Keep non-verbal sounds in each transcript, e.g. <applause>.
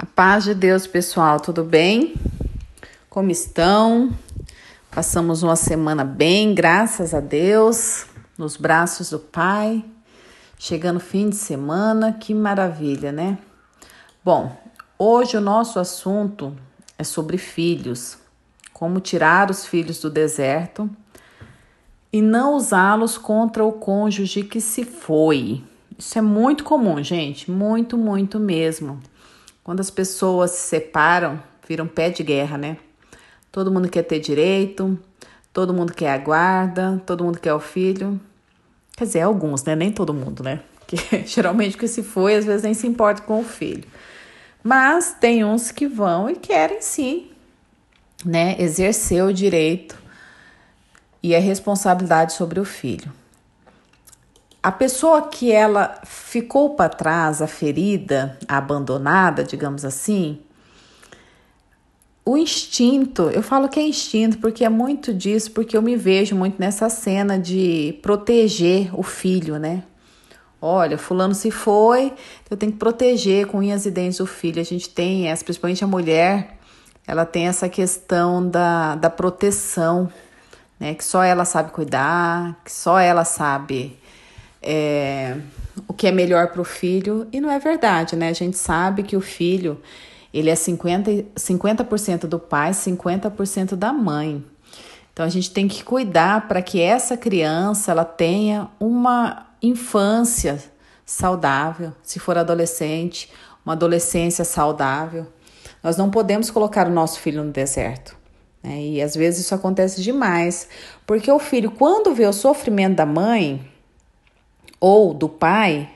A paz de Deus, pessoal, tudo bem? Como estão? Passamos uma semana bem, graças a Deus, nos braços do Pai. Chegando fim de semana, que maravilha, né? Bom, hoje o nosso assunto é sobre filhos. Como tirar os filhos do deserto e não usá-los contra o cônjuge que se foi. Isso é muito comum, gente, muito, muito mesmo. Quando as pessoas se separam, viram pé de guerra, né? Todo mundo quer ter direito, todo mundo quer a guarda, todo mundo quer o filho. Quer dizer, alguns, né? Nem todo mundo, né? Porque <laughs> geralmente que se foi, às vezes nem se importa com o filho. Mas tem uns que vão e querem sim, né? Exercer o direito e a responsabilidade sobre o filho. A pessoa que ela ficou para trás, a ferida, a abandonada, digamos assim, o instinto, eu falo que é instinto porque é muito disso, porque eu me vejo muito nessa cena de proteger o filho, né? Olha, fulano se foi, eu tenho que proteger com unhas e dentes o filho. A gente tem essa, principalmente a mulher, ela tem essa questão da, da proteção, né? Que só ela sabe cuidar, que só ela sabe é, o que é melhor para o filho, e não é verdade, né? A gente sabe que o filho ele é 50%, 50 do pai, 50% da mãe. Então a gente tem que cuidar para que essa criança ela tenha uma infância saudável, se for adolescente, uma adolescência saudável. Nós não podemos colocar o nosso filho no deserto. Né? E às vezes isso acontece demais, porque o filho, quando vê o sofrimento da mãe, ou do pai,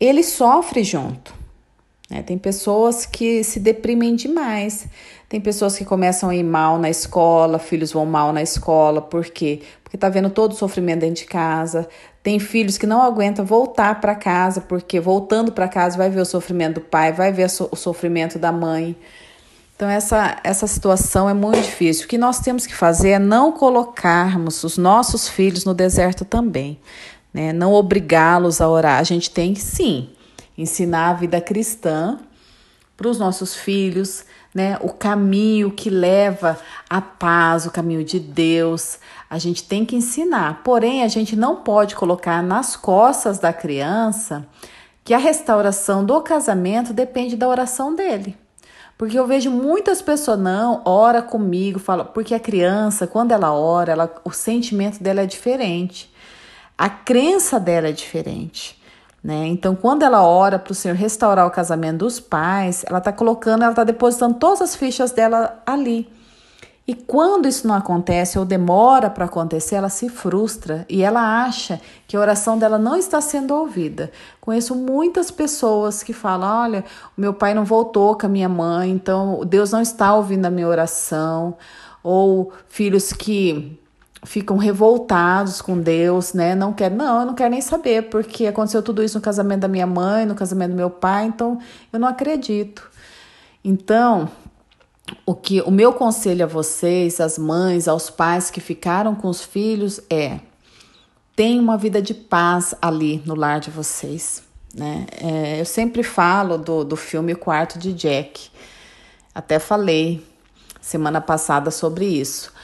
ele sofre junto. Né? Tem pessoas que se deprimem demais, tem pessoas que começam a ir mal na escola, filhos vão mal na escola, por quê? Porque tá vendo todo o sofrimento dentro de casa. Tem filhos que não aguentam voltar para casa, porque voltando para casa vai ver o sofrimento do pai, vai ver o sofrimento da mãe. Então, essa, essa situação é muito difícil. O que nós temos que fazer é não colocarmos os nossos filhos no deserto também né? Não obrigá-los a orar. A gente tem que sim ensinar a vida cristã para os nossos filhos, né? O caminho que leva à paz, o caminho de Deus. A gente tem que ensinar. Porém, a gente não pode colocar nas costas da criança que a restauração do casamento depende da oração dele. Porque eu vejo muitas pessoas não ora comigo, fala, porque a criança, quando ela ora, ela, o sentimento dela é diferente. A crença dela é diferente. Né? Então, quando ela ora para o Senhor restaurar o casamento dos pais, ela está colocando, ela está depositando todas as fichas dela ali. E quando isso não acontece ou demora para acontecer, ela se frustra e ela acha que a oração dela não está sendo ouvida. Conheço muitas pessoas que falam: olha, o meu pai não voltou com a minha mãe, então Deus não está ouvindo a minha oração. Ou filhos que ficam revoltados com Deus, né? Não quer, não, eu não quero nem saber, porque aconteceu tudo isso no casamento da minha mãe, no casamento do meu pai, então eu não acredito. Então, o que o meu conselho a vocês, às mães, aos pais que ficaram com os filhos é: tenha uma vida de paz ali no lar de vocês, né? É, eu sempre falo do, do filme Quarto de Jack. Até falei semana passada sobre isso.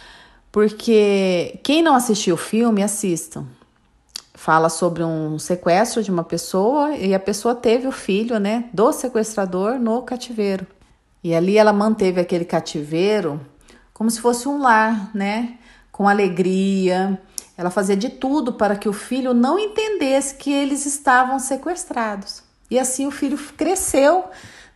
Porque quem não assistiu o filme, assistam. Fala sobre um sequestro de uma pessoa e a pessoa teve o filho, né, do sequestrador no cativeiro. E ali ela manteve aquele cativeiro como se fosse um lar, né, com alegria. Ela fazia de tudo para que o filho não entendesse que eles estavam sequestrados. E assim o filho cresceu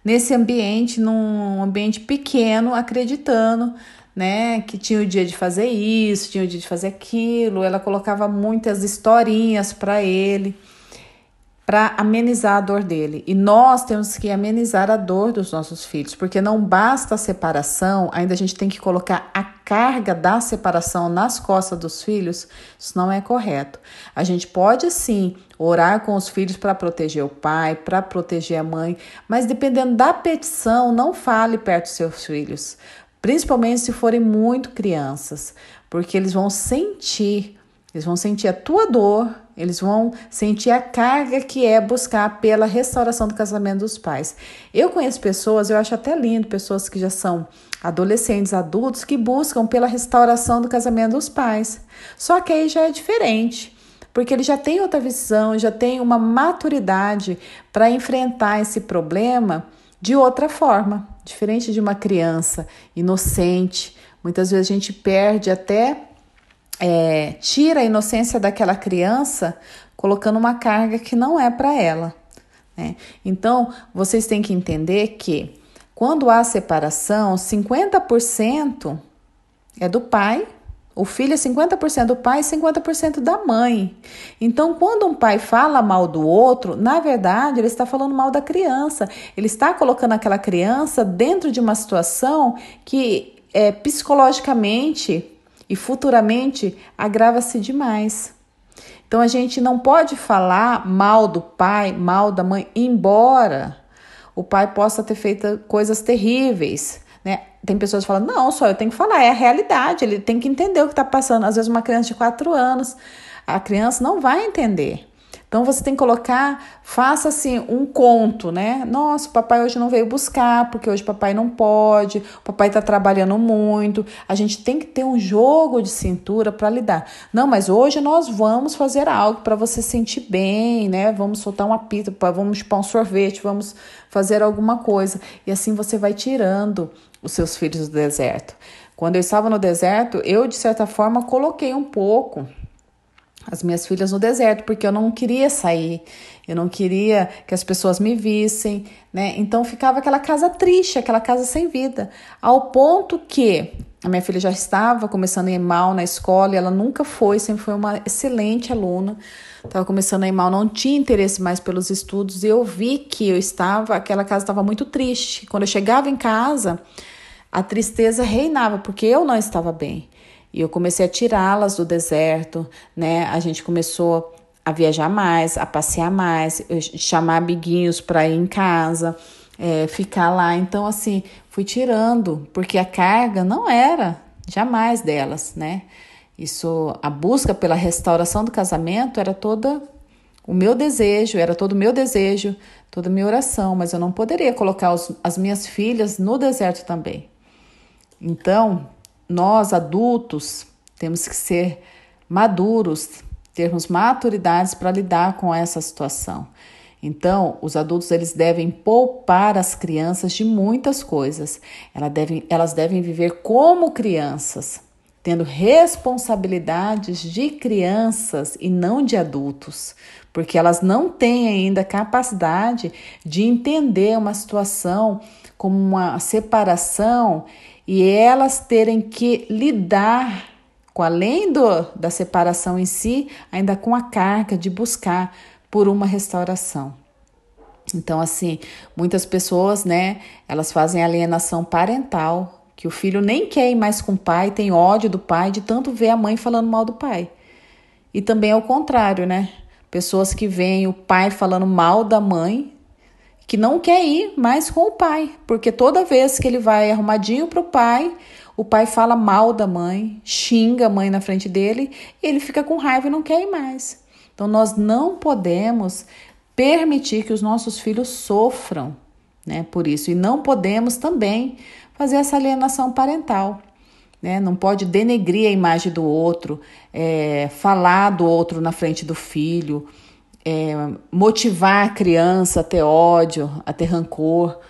nesse ambiente, num ambiente pequeno, acreditando né? Que tinha o dia de fazer isso, tinha o dia de fazer aquilo. Ela colocava muitas historinhas para ele, para amenizar a dor dele. E nós temos que amenizar a dor dos nossos filhos, porque não basta a separação, ainda a gente tem que colocar a carga da separação nas costas dos filhos. Isso não é correto. A gente pode sim orar com os filhos para proteger o pai, para proteger a mãe, mas dependendo da petição, não fale perto dos seus filhos principalmente se forem muito crianças, porque eles vão sentir, eles vão sentir a tua dor, eles vão sentir a carga que é buscar pela restauração do casamento dos pais. Eu conheço pessoas, eu acho até lindo, pessoas que já são adolescentes, adultos, que buscam pela restauração do casamento dos pais. Só que aí já é diferente porque ele já tem outra visão, já tem uma maturidade para enfrentar esse problema de outra forma, diferente de uma criança inocente. Muitas vezes a gente perde até, é, tira a inocência daquela criança colocando uma carga que não é para ela. Né? Então, vocês têm que entender que quando há separação, 50% é do pai o filho é 50% do pai e 50% da mãe. Então, quando um pai fala mal do outro, na verdade, ele está falando mal da criança. Ele está colocando aquela criança dentro de uma situação que é, psicologicamente e futuramente agrava-se demais. Então, a gente não pode falar mal do pai, mal da mãe, embora o pai possa ter feito coisas terríveis né? Tem pessoas que falam, não, só eu tenho que falar, é a realidade, ele tem que entender o que está passando. Às vezes, uma criança de 4 anos, a criança não vai entender. Então você tem que colocar, faça assim um conto, né? Nossa, o papai hoje não veio buscar, porque hoje o papai não pode, o papai tá trabalhando muito. A gente tem que ter um jogo de cintura para lidar. Não, mas hoje nós vamos fazer algo para você sentir bem, né? Vamos soltar uma pita, vamos chupar um sorvete, vamos fazer alguma coisa. E assim você vai tirando os seus filhos do deserto. Quando eu estava no deserto, eu de certa forma coloquei um pouco as minhas filhas no deserto, porque eu não queria sair, eu não queria que as pessoas me vissem, né? Então ficava aquela casa triste, aquela casa sem vida, ao ponto que a minha filha já estava começando a ir mal na escola, e ela nunca foi, sempre foi uma excelente aluna. Estava começando a ir mal, não tinha interesse mais pelos estudos, e eu vi que eu estava, aquela casa estava muito triste. Quando eu chegava em casa, a tristeza reinava, porque eu não estava bem. E eu comecei a tirá-las do deserto, né? A gente começou a viajar mais, a passear mais, eh, chamar amiguinhos para ir em casa, é, ficar lá. Então, assim, fui tirando, porque a carga não era jamais delas, né? Isso, a busca pela restauração do casamento era toda o meu desejo, era todo o meu desejo, toda a minha oração, mas eu não poderia colocar os, as minhas filhas no deserto também. Então, nós adultos temos que ser maduros, termos maturidades para lidar com essa situação. Então, os adultos eles devem poupar as crianças de muitas coisas. Elas devem, elas devem viver como crianças, tendo responsabilidades de crianças e não de adultos, porque elas não têm ainda capacidade de entender uma situação como uma separação e elas terem que lidar com além do, da separação em si, ainda com a carga de buscar por uma restauração. Então, assim, muitas pessoas, né, elas fazem alienação parental, que o filho nem quer ir mais com o pai, tem ódio do pai, de tanto ver a mãe falando mal do pai. E também é o contrário, né? Pessoas que veem o pai falando mal da mãe, que não quer ir mais com o pai, porque toda vez que ele vai arrumadinho para o pai, o pai fala mal da mãe, xinga a mãe na frente dele, ele fica com raiva e não quer ir mais. Então nós não podemos permitir que os nossos filhos sofram, né, por isso, e não podemos também fazer essa alienação parental. Né? Não pode denegrir a imagem do outro, é, falar do outro na frente do filho, é, motivar a criança a ter ódio, a ter rancor.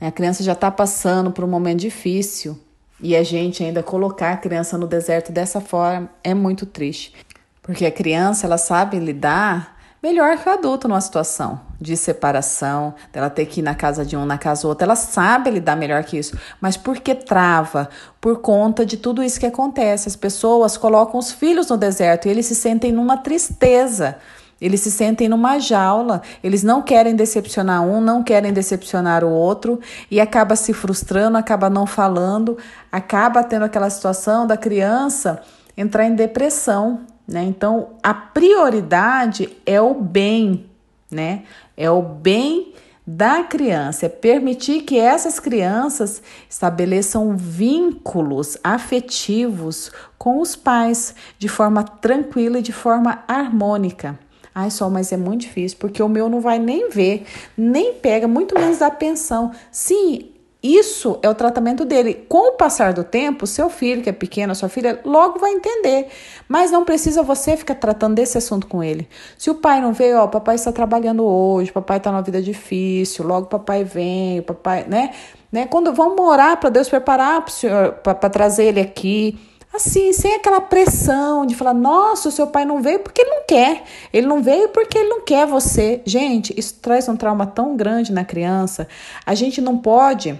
Né? A criança já está passando por um momento difícil e a gente ainda colocar a criança no deserto dessa forma é muito triste, porque a criança ela sabe lidar melhor que o adulto numa situação de separação, dela ter que ir na casa de um, na casa do outro, ela sabe lidar melhor que isso, mas por que trava? Por conta de tudo isso que acontece. As pessoas colocam os filhos no deserto e eles se sentem numa tristeza eles se sentem numa jaula, eles não querem decepcionar um, não querem decepcionar o outro e acaba se frustrando, acaba não falando, acaba tendo aquela situação da criança entrar em depressão, né? Então, a prioridade é o bem, né? É o bem da criança, é permitir que essas crianças estabeleçam vínculos afetivos com os pais de forma tranquila e de forma harmônica. Ai, só, mas é muito difícil, porque o meu não vai nem ver, nem pega, muito menos da pensão. Sim, isso é o tratamento dele. Com o passar do tempo, seu filho, que é pequeno, sua filha, logo vai entender. Mas não precisa você ficar tratando desse assunto com ele. Se o pai não veio, ó, papai está trabalhando hoje, papai está numa vida difícil, logo papai vem, papai, né? né? Quando vão morar, para Deus preparar para trazer ele aqui assim, sem aquela pressão de falar, nossa, o seu pai não veio porque ele não quer, ele não veio porque ele não quer você. Gente, isso traz um trauma tão grande na criança. A gente não pode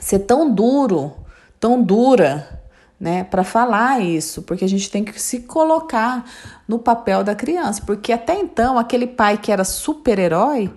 ser tão duro, tão dura, né, para falar isso, porque a gente tem que se colocar no papel da criança, porque até então aquele pai que era super-herói,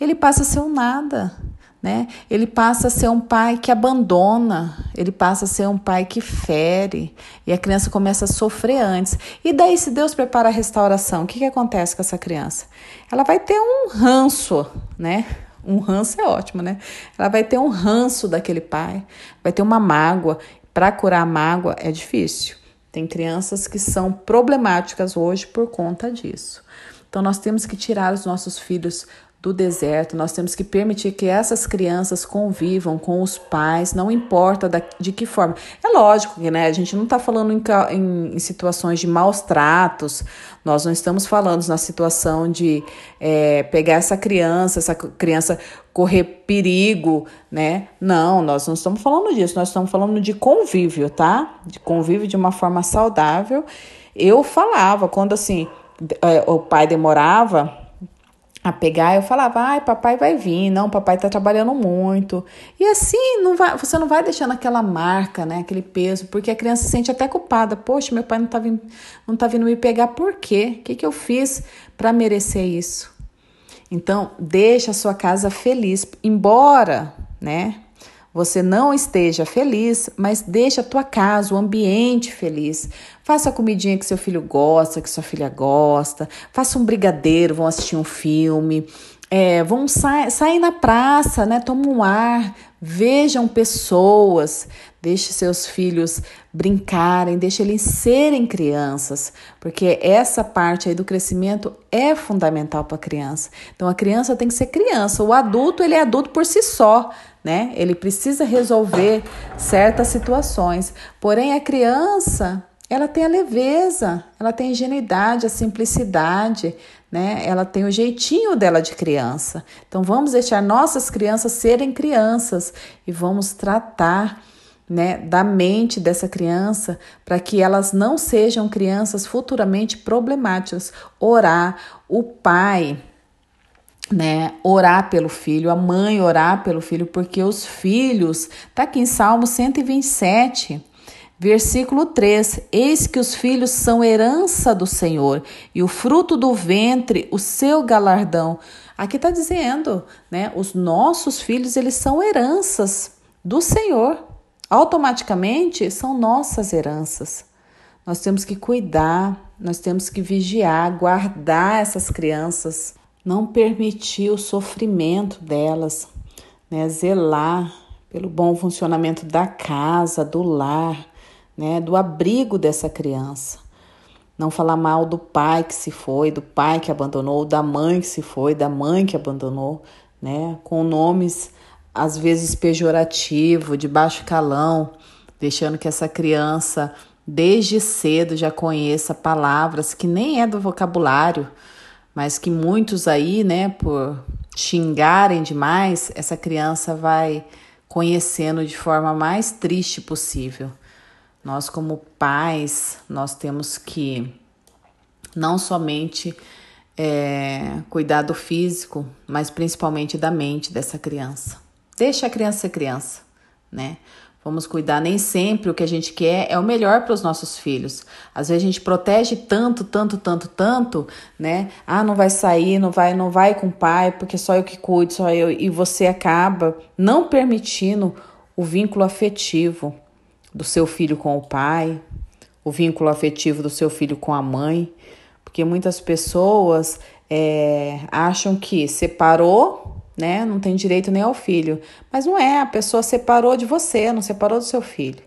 ele passa a ser um nada. Né? Ele passa a ser um pai que abandona, ele passa a ser um pai que fere, e a criança começa a sofrer antes. E daí, se Deus prepara a restauração, o que, que acontece com essa criança? Ela vai ter um ranço, né? Um ranço é ótimo, né? Ela vai ter um ranço daquele pai, vai ter uma mágoa. Para curar a mágoa é difícil. Tem crianças que são problemáticas hoje por conta disso. Então, nós temos que tirar os nossos filhos do deserto, nós temos que permitir que essas crianças convivam com os pais, não importa da, de que forma. É lógico que né, a gente não está falando em, em, em, situações de maus tratos, nós não estamos falando na situação de é, pegar essa criança, essa criança correr perigo, né? Não, nós não estamos falando disso, nós estamos falando de convívio, tá? De convívio de uma forma saudável. Eu falava quando assim é, o pai demorava a pegar, eu falava, ai, papai vai vir, não, papai tá trabalhando muito. E assim, não vai, você não vai deixando aquela marca, né, aquele peso, porque a criança se sente até culpada. Poxa, meu pai não tá vindo, não tá vindo me pegar, por quê? O que, que eu fiz para merecer isso? Então, deixa a sua casa feliz, embora, né, você não esteja feliz, mas deixa a tua casa, o ambiente feliz. Faça a comidinha que seu filho gosta, que sua filha gosta. Faça um brigadeiro, vão assistir um filme. É, vão sa sair na praça, né? Toma um ar, vejam pessoas. Deixe seus filhos brincarem, deixe eles serem crianças, porque essa parte aí do crescimento é fundamental para a criança. Então a criança tem que ser criança, o adulto ele é adulto por si só, né? Ele precisa resolver certas situações. Porém a criança, ela tem a leveza, ela tem a ingenuidade, a simplicidade, né? Ela tem o jeitinho dela de criança. Então vamos deixar nossas crianças serem crianças e vamos tratar né, da mente dessa criança para que elas não sejam crianças futuramente problemáticas. Orar, o pai, né, orar pelo filho, a mãe orar pelo filho, porque os filhos, tá aqui em Salmo 127, Versículo 3: Eis que os filhos são herança do Senhor, e o fruto do ventre, o seu galardão. Aqui está dizendo, né? Os nossos filhos, eles são heranças do Senhor automaticamente são nossas heranças. Nós temos que cuidar, nós temos que vigiar, guardar essas crianças, não permitir o sofrimento delas, né? zelar pelo bom funcionamento da casa, do lar, né? do abrigo dessa criança. Não falar mal do pai que se foi, do pai que abandonou, da mãe que se foi, da mãe que abandonou, né? com nomes às vezes pejorativo, de baixo calão, deixando que essa criança desde cedo já conheça palavras que nem é do vocabulário, mas que muitos aí, né, por xingarem demais, essa criança vai conhecendo de forma mais triste possível. Nós como pais, nós temos que não somente é, cuidar do físico, mas principalmente da mente dessa criança. Deixa a criança ser criança, né? Vamos cuidar, nem sempre o que a gente quer é o melhor para os nossos filhos. Às vezes a gente protege tanto, tanto, tanto, tanto, né? Ah, não vai sair, não vai, não vai com o pai, porque só eu que cuido, só eu. E você acaba não permitindo o vínculo afetivo do seu filho com o pai, o vínculo afetivo do seu filho com a mãe. Porque muitas pessoas é, acham que separou, né? Não tem direito nem ao filho. Mas não é, a pessoa separou de você, não separou do seu filho.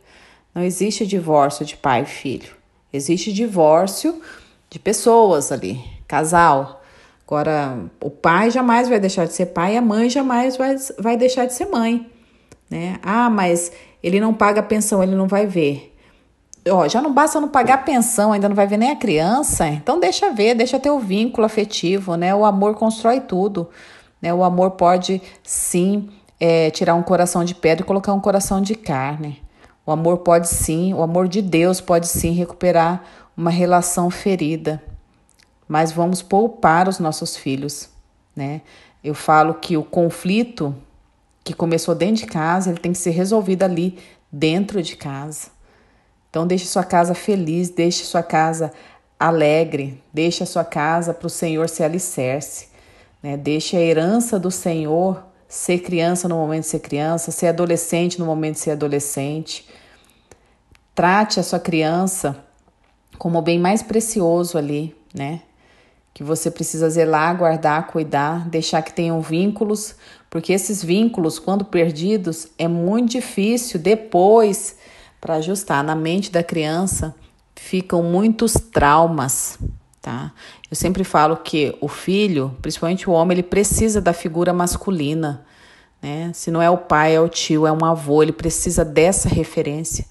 Não existe divórcio de pai e filho. Existe divórcio de pessoas ali, casal. Agora, o pai jamais vai deixar de ser pai, a mãe jamais vai, vai deixar de ser mãe. Né? Ah, mas ele não paga a pensão, ele não vai ver. Ó, já não basta não pagar a pensão, ainda não vai ver nem a criança. Então deixa ver, deixa ter o vínculo afetivo, né? O amor constrói tudo. Né? O amor pode sim é, tirar um coração de pedra e colocar um coração de carne. O amor pode sim, o amor de Deus pode sim recuperar uma relação ferida. Mas vamos poupar os nossos filhos, né? Eu falo que o conflito que começou dentro de casa, ele tem que ser resolvido ali dentro de casa. Então deixe sua casa feliz, deixe sua casa alegre, deixe a sua casa para o Senhor se alicerce. Né? Deixe a herança do Senhor ser criança no momento de ser criança, ser adolescente no momento de ser adolescente. Trate a sua criança como o bem mais precioso ali, né? Que você precisa zelar, guardar, cuidar, deixar que tenham vínculos, porque esses vínculos, quando perdidos, é muito difícil depois para ajustar. Na mente da criança ficam muitos traumas tá? Eu sempre falo que o filho, principalmente o homem, ele precisa da figura masculina, né? Se não é o pai, é o tio, é um avô, ele precisa dessa referência.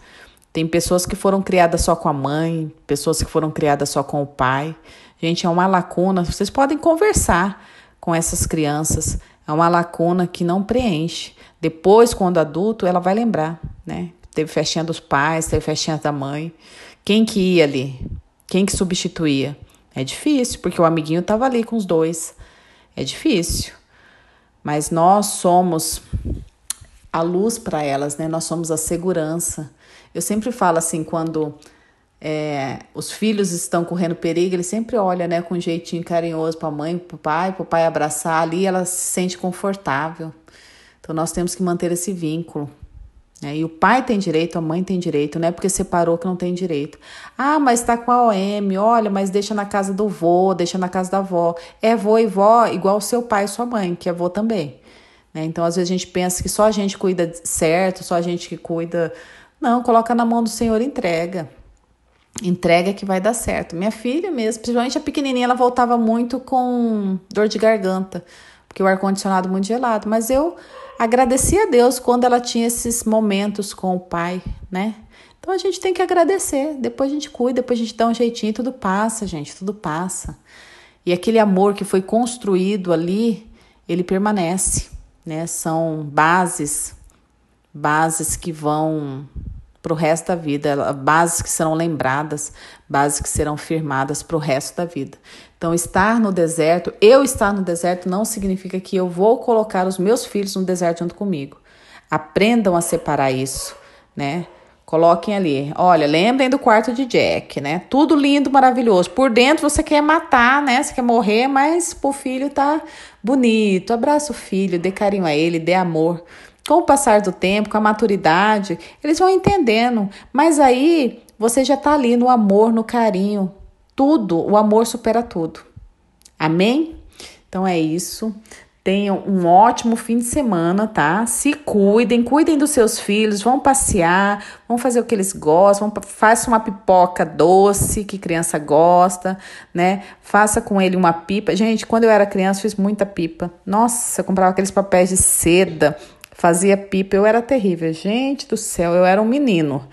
Tem pessoas que foram criadas só com a mãe, pessoas que foram criadas só com o pai. Gente, é uma lacuna. Vocês podem conversar com essas crianças. É uma lacuna que não preenche. Depois, quando adulto, ela vai lembrar, né? Teve festinha dos pais, teve festinha da mãe. Quem que ia ali? Quem que substituía? É difícil, porque o amiguinho estava ali com os dois. É difícil. Mas nós somos a luz para elas, né? Nós somos a segurança. Eu sempre falo assim, quando é, os filhos estão correndo perigo, ele sempre olha, né, com um jeitinho carinhoso para a mãe, para o pai, para o pai abraçar ali, ela se sente confortável. Então nós temos que manter esse vínculo. Né? e o pai tem direito, a mãe tem direito, não é porque separou que não tem direito. Ah, mas está com a OM, olha, mas deixa na casa do vô, deixa na casa da avó. É vô e vó igual o seu pai e sua mãe, que é vô também. Né? Então, às vezes a gente pensa que só a gente cuida certo, só a gente que cuida. Não, coloca na mão do Senhor e entrega. Entrega que vai dar certo. Minha filha mesmo, principalmente a pequenininha, ela voltava muito com dor de garganta, porque o ar-condicionado muito gelado. Mas eu agradecia a Deus quando ela tinha esses momentos com o pai, né? Então a gente tem que agradecer. Depois a gente cuida, depois a gente dá um jeitinho, tudo passa, gente, tudo passa. E aquele amor que foi construído ali, ele permanece, né? São bases, bases que vão para o resto da vida, bases que serão lembradas, bases que serão firmadas para o resto da vida. Então, estar no deserto, eu estar no deserto, não significa que eu vou colocar os meus filhos no deserto junto comigo. Aprendam a separar isso, né? Coloquem ali, olha, lembrem do quarto de Jack, né? Tudo lindo, maravilhoso. Por dentro você quer matar, né? Você quer morrer, mas o filho tá bonito. Abraça o filho, dê carinho a ele, dê amor. Com o passar do tempo, com a maturidade, eles vão entendendo. Mas aí você já está ali no amor, no carinho. Tudo, o amor supera tudo. Amém? Então é isso. Tenham um ótimo fim de semana, tá? Se cuidem, cuidem dos seus filhos, vão passear, vão fazer o que eles gostam, faça uma pipoca doce que criança gosta, né? Faça com ele uma pipa. Gente, quando eu era criança, fiz muita pipa. Nossa, comprava aqueles papéis de seda, fazia pipa, eu era terrível. Gente do céu, eu era um menino.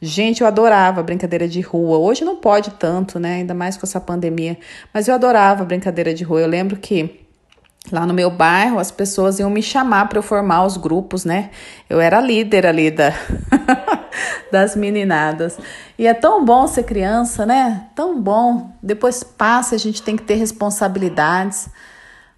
Gente, eu adorava brincadeira de rua. Hoje não pode tanto, né? Ainda mais com essa pandemia. Mas eu adorava brincadeira de rua. Eu lembro que lá no meu bairro as pessoas iam me chamar para eu formar os grupos, né? Eu era líder ali da <laughs> das meninadas. E é tão bom ser criança, né? Tão bom. Depois passa, a gente tem que ter responsabilidades.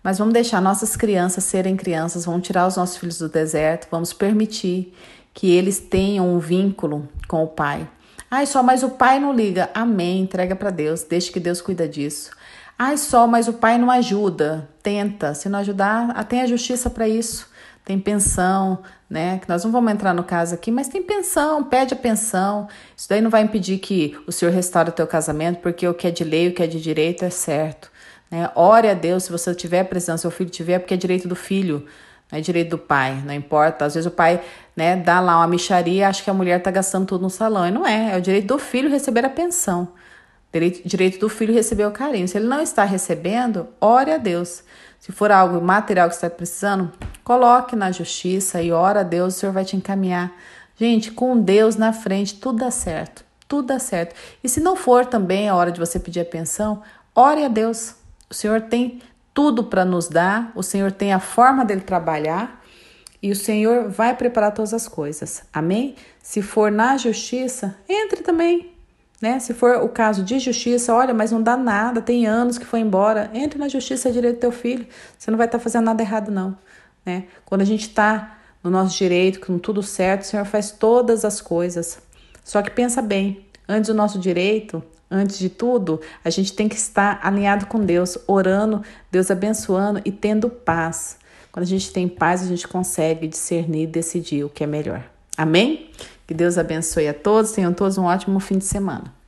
Mas vamos deixar nossas crianças serem crianças, vamos tirar os nossos filhos do deserto, vamos permitir que eles tenham um vínculo com o Pai. Ai, só, mas o Pai não liga. Amém. Entrega para Deus, deixa que Deus cuida disso. Ai, só, mas o Pai não ajuda. Tenta. Se não ajudar, ah, tem a justiça para isso. Tem pensão, né? Que nós não vamos entrar no caso aqui, mas tem pensão, pede a pensão. Isso daí não vai impedir que o Senhor restaure o teu casamento, porque o que é de lei, o que é de direito é certo. Né? Ore a Deus se você tiver precisando, seu filho tiver, porque é direito do filho, não é direito do pai, não importa. Às vezes o pai né, dá lá uma micharia e acha que a mulher está gastando tudo no salão. E não é, é o direito do filho receber a pensão. Direito, direito do filho receber o carinho. Se ele não está recebendo, ore a Deus. Se for algo material que você está precisando, coloque na justiça e ora a Deus, o Senhor vai te encaminhar. Gente, com Deus na frente, tudo dá certo. Tudo dá certo. E se não for também a hora de você pedir a pensão, ore a Deus. O Senhor tem tudo para nos dar, o Senhor tem a forma dele trabalhar e o Senhor vai preparar todas as coisas. Amém? Se for na justiça, entre também. Né? Se for o caso de justiça, olha, mas não dá nada, tem anos que foi embora, entre na justiça é direito do teu filho, você não vai estar tá fazendo nada errado, não. Né? Quando a gente está no nosso direito, com tudo certo, o Senhor faz todas as coisas. Só que pensa bem, antes do nosso direito, Antes de tudo, a gente tem que estar alinhado com Deus, orando, Deus abençoando e tendo paz. Quando a gente tem paz, a gente consegue discernir e decidir o que é melhor. Amém? Que Deus abençoe a todos, tenham todos um ótimo fim de semana.